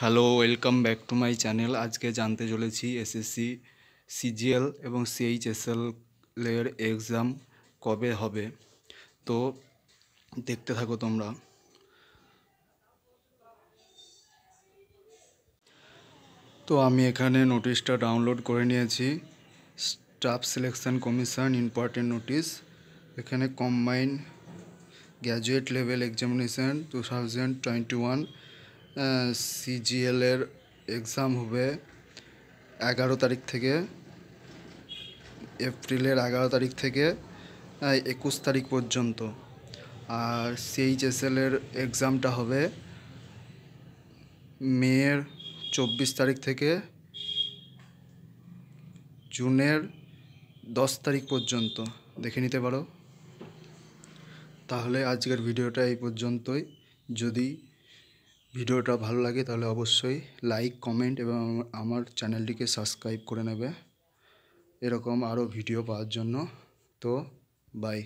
hello welcome back to my channel আজকে জানতে চলেছি এসএসসি সিজিএল এবং সিএইচএসএল এর এক্সাম কবে হবে তো দেখতে থাকো তোমরা তো আমি এখানে নোটিশটা ডাউনলোড করে নিয়েছি staff selection commission important notice এখানে combine graduate level examination two thousand twenty one সিজিএলের এক্সাম হবে এগারো তারিখ থেকে এপ্রিলের এগারো তারিখ থেকে একুশ তারিখ পর্যন্ত আর সিএইচএসএলের এক্সামটা হবে মেয়ের চব্বিশ তারিখ থেকে জুনের দশ তারিখ পর্যন্ত দেখে নিতে পারো তাহলে আজকের ভিডিওটা এই পর্যন্তই যদি ভিডিওটা ভালো লাগে তাহলে অবশ্যই লাইক কমেন্ট এবং আমার চ্যানেলটিকে সাবস্ক্রাইব করে নেবে এরকম আরও ভিডিও পাওয়ার জন্য তো বাই